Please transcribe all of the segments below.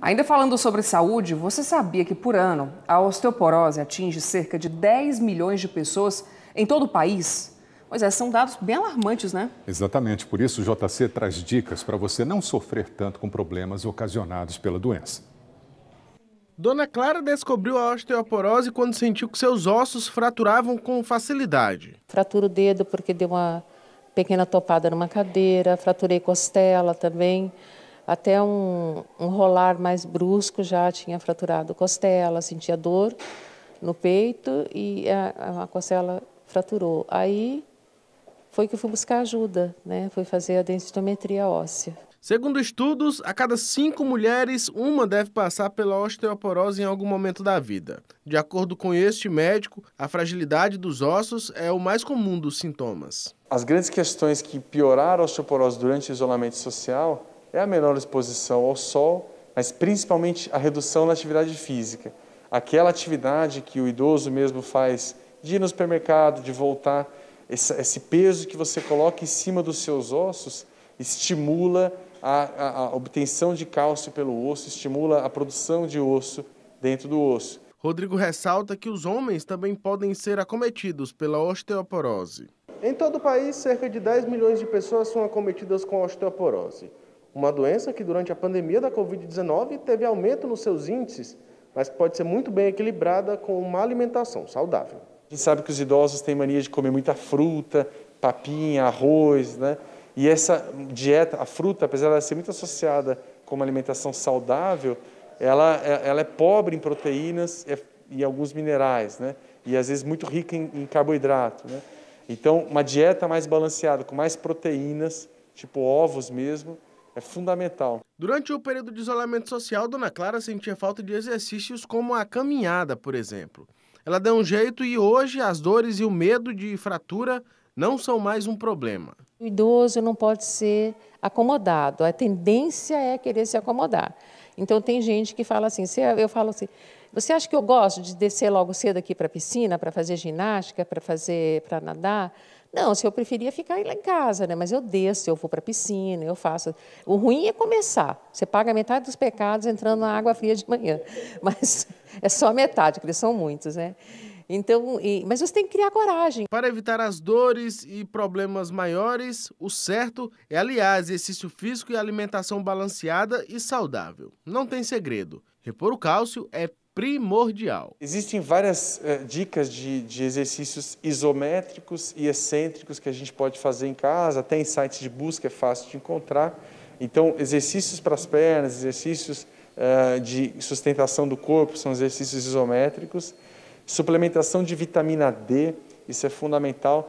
Ainda falando sobre saúde, você sabia que por ano a osteoporose atinge cerca de 10 milhões de pessoas em todo o país? Pois é, são dados bem alarmantes, né? Exatamente, por isso o JC traz dicas para você não sofrer tanto com problemas ocasionados pela doença. Dona Clara descobriu a osteoporose quando sentiu que seus ossos fraturavam com facilidade. Fratura o dedo porque deu uma pequena topada numa cadeira, fraturei costela também até um, um rolar mais brusco já tinha fraturado costela, sentia dor no peito e a, a costela fraturou. Aí foi que eu fui buscar ajuda, né? Fui fazer a densitometria óssea. Segundo estudos, a cada cinco mulheres, uma deve passar pela osteoporose em algum momento da vida. De acordo com este médico, a fragilidade dos ossos é o mais comum dos sintomas. As grandes questões que pioraram a osteoporose durante o isolamento social é a menor exposição ao sol, mas principalmente a redução na atividade física. Aquela atividade que o idoso mesmo faz de ir no supermercado, de voltar, esse, peso que você coloca em cima dos seus ossos estimula a, a obtenção de cálcio pelo osso, estimula a produção de osso dentro do osso. Rodrigo ressalta que os homens também podem ser acometidos pela osteoporose. Em todo o país, cerca de 10 milhões de pessoas são acometidas com osteoporose uma doença que durante a pandemia da Covid-19 teve aumento nos seus índices, mas pode ser muito bem equilibrada com uma alimentação saudável. A gente sabe que os idosos têm mania de comer muita fruta, papinha, arroz, né? E essa dieta, a fruta, apesar de ser muito associada com uma alimentação saudável, ela, ela é pobre em proteínas e alguns minerais, né? E às vezes muito rica em, em carboidrato, né? Então, uma dieta mais balanceada, com mais proteínas, tipo ovos mesmo, é fundamental. Durante o período de isolamento social, Dona Clara sentia falta de exercícios como a caminhada, por exemplo. Ela deu um jeito e hoje as dores e o medo de fratura não são mais um problema. O idoso não pode ser acomodado, a tendência é querer se acomodar. Então tem gente que fala assim, eu falo assim, você acha que eu gosto de descer logo cedo aqui para a piscina, para fazer ginástica, para fazer, para nadar? Não, se eu preferia ficar em casa, né? mas eu desço, eu vou para a piscina, eu faço. O ruim é começar. Você paga metade dos pecados entrando na água fria de manhã. Mas é só metade, porque são muitos, né? Então, e, mas você tem que criar coragem. Para evitar as dores e problemas maiores, o certo é aliar exercício físico e alimentação balanceada e saudável. Não tem segredo. Repor o cálcio é primordial. Existem várias eh, dicas de, de, exercícios isométricos e excêntricos que a gente pode fazer em casa, até em sites de busca é fácil de encontrar. Então, exercícios para as pernas, exercícios eh, de sustentação do corpo são exercícios isométricos. Suplementação de vitamina D, isso é fundamental.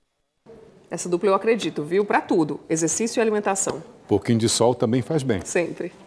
Essa dupla eu acredito, viu? Para tudo, exercício e alimentação. Um pouquinho de sol também faz bem. Sempre.